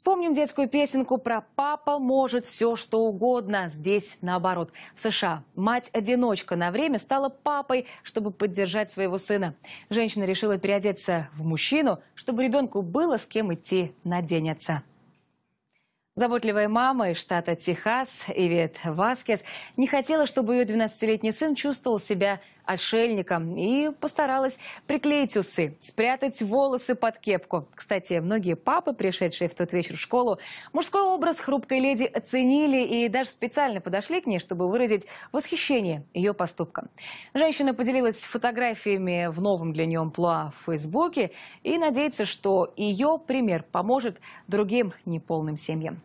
Вспомним детскую песенку про «Папа может все, что угодно». Здесь наоборот. В США мать-одиночка на время стала папой, чтобы поддержать своего сына. Женщина решила переодеться в мужчину, чтобы ребенку было с кем идти на день отца. Заботливая мама из штата Техас, Ивет Васкес, не хотела, чтобы ее 12-летний сын чувствовал себя отшельником и постаралась приклеить усы, спрятать волосы под кепку. Кстати, многие папы, пришедшие в тот вечер в школу, мужской образ хрупкой леди оценили и даже специально подошли к ней, чтобы выразить восхищение ее поступком. Женщина поделилась фотографиями в новом для нее амплуа в Фейсбуке и надеется, что ее пример поможет другим неполным семьям.